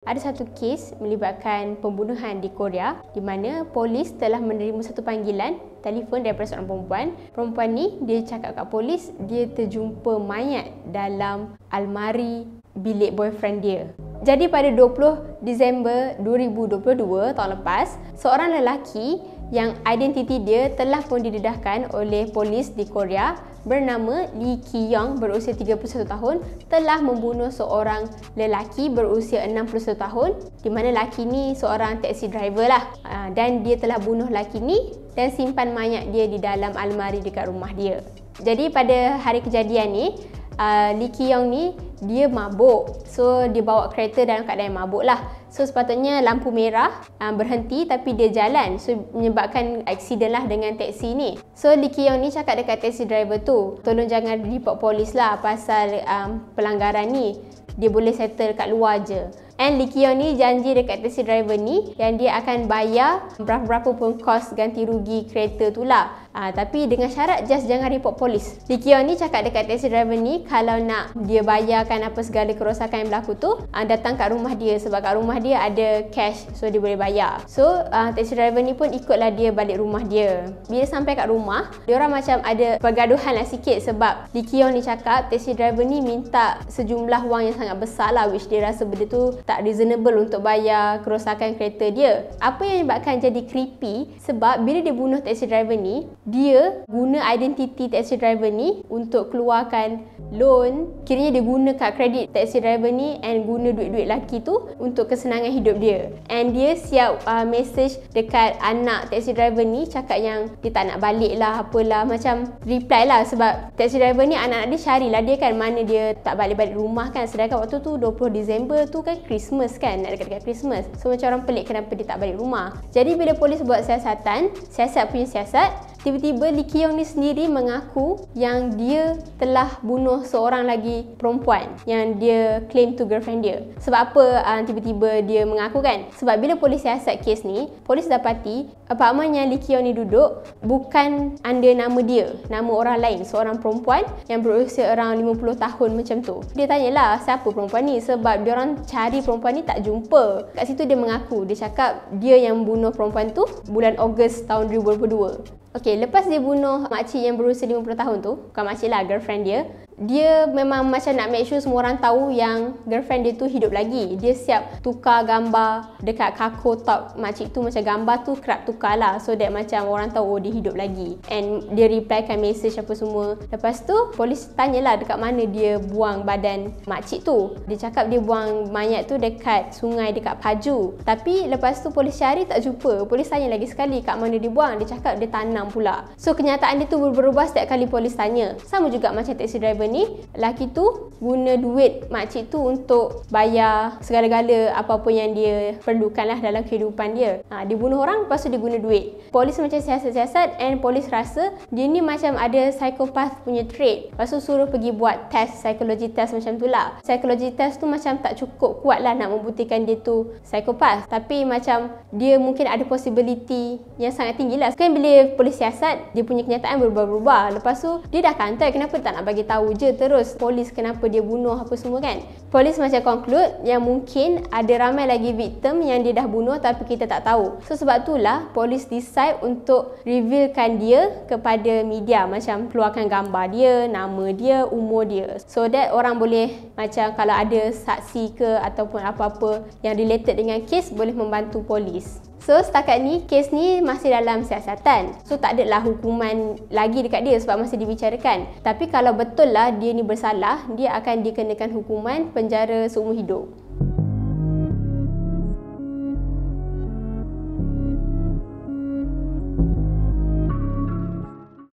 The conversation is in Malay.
Ada satu kes melibatkan pembunuhan di Korea di mana polis telah menerima satu panggilan telefon daripada seorang perempuan. Perempuan ni dia cakap kat polis dia terjumpa mayat dalam almari bilik boyfriend dia. Jadi pada 20 Disember 2022 tahun lepas, seorang lelaki yang identiti dia telah pun didedahkan oleh polis di Korea bernama Lee Ki-yong berusia 31 tahun telah membunuh seorang lelaki berusia 61 tahun di mana lelaki ni seorang taksi driver lah ha, dan dia telah bunuh lelaki ni dan simpan mayat dia di dalam almari dekat rumah dia. Jadi pada hari kejadian ni uh, Lee Ki Yong ni dia mabuk. So dia bawa kereta dalam keadaan mabuk lah. So sepatutnya lampu merah um, berhenti tapi dia jalan. So menyebabkan aksiden lah dengan teksi ni. So Lee Ki Yong ni cakap dekat teksi driver tu. Tolong jangan report polis lah pasal um, pelanggaran ni. Dia boleh settle kat luar je. And Lee Ki Yong ni janji dekat taxi driver ni yang dia akan bayar berapa-berapa pun kos ganti rugi kereta tu lah. Uh, tapi dengan syarat just jangan report polis. Likion ni cakap dekat taxi driver ni kalau nak dia bayarkan apa segala kerosakan yang berlaku tu, uh, datang kat rumah dia sebab kat rumah dia ada cash so dia boleh bayar. So uh, taxi driver ni pun ikutlah dia balik rumah dia. Bila sampai kat rumah, dia orang macam ada pergaduhan lah sikit sebab Likion ni cakap taxi driver ni minta sejumlah wang yang sangat besar lah which dia rasa benda tu tak reasonable untuk bayar kerosakan kereta dia. Apa yang menyebabkan jadi creepy sebab bila dia bunuh taxi driver ni, dia guna identiti taxi driver ni untuk keluarkan loan kiranya dia guna kad kredit taxi driver ni and guna duit-duit laki tu untuk kesenangan hidup dia and dia siap uh, message dekat anak taxi driver ni cakap yang dia tak nak balik lah apalah macam reply lah sebab taxi driver ni anak-anak dia cari lah dia kan mana dia tak balik-balik rumah kan sedangkan waktu tu 20 Disember tu kan Christmas kan nak dekat-dekat Christmas so macam orang pelik kenapa dia tak balik rumah jadi bila polis buat siasatan siasat punya siasat Tiba-tiba Lee ki ni sendiri mengaku yang dia telah bunuh seorang lagi perempuan yang dia claim to girlfriend dia. Sebab apa uh, tiba-tiba dia mengaku kan? Sebab bila polis siasat kes ni, polis dapati apartment yang Lee ki ni duduk bukan under nama dia, nama orang lain, seorang perempuan yang berusia around 50 tahun macam tu. Dia tanyalah siapa perempuan ni sebab dia orang cari perempuan ni tak jumpa. Kat situ dia mengaku, dia cakap dia yang bunuh perempuan tu bulan Ogos tahun 2022. Okay, lepas dia bunuh makcik yang berusia 50 tahun tu, bukan makcik lah, girlfriend dia dia memang macam nak make sure semua orang tahu yang girlfriend dia tu hidup lagi. Dia siap tukar gambar dekat kako top makcik tu macam gambar tu kerap tukar lah. So that macam orang tahu oh, dia hidup lagi. And dia replykan message apa semua. Lepas tu polis tanya lah dekat mana dia buang badan makcik tu. Dia cakap dia buang mayat tu dekat sungai dekat Paju. Tapi lepas tu polis cari tak jumpa. Polis tanya lagi sekali kat mana dia buang. Dia cakap dia tanam pula. So kenyataan dia tu berubah setiap kali polis tanya. Sama juga macam taxi driver ni lelaki tu guna duit makcik tu untuk bayar segala-gala apa-apa yang dia perlukan lah dalam kehidupan dia. Ha, dia bunuh orang lepas tu dia guna duit. Polis macam siasat-siasat and polis rasa dia ni macam ada psychopath punya trait. Lepas tu suruh pergi buat test, psikologi test macam tu lah. Psikologi test tu macam tak cukup kuat lah nak membuktikan dia tu psychopath. Tapi macam dia mungkin ada possibility yang sangat tinggi lah. Sekarang bila polis siasat, dia punya kenyataan berubah berubah Lepas tu dia dah kantor kenapa tak nak bagi tahu je terus polis kenapa dia bunuh apa semua kan. Polis macam conclude yang mungkin ada ramai lagi victim yang dia dah bunuh tapi kita tak tahu. So sebab itulah polis decide untuk revealkan dia kepada media macam keluarkan gambar dia, nama dia, umur dia. So that orang boleh macam kalau ada saksi ke ataupun apa-apa yang related dengan kes boleh membantu polis. So setakat ni, kes ni masih dalam siasatan. So tak ada lah hukuman lagi dekat dia sebab masih dibicarakan. Tapi kalau betul lah dia ni bersalah, dia akan dikenakan hukuman penjara seumur hidup.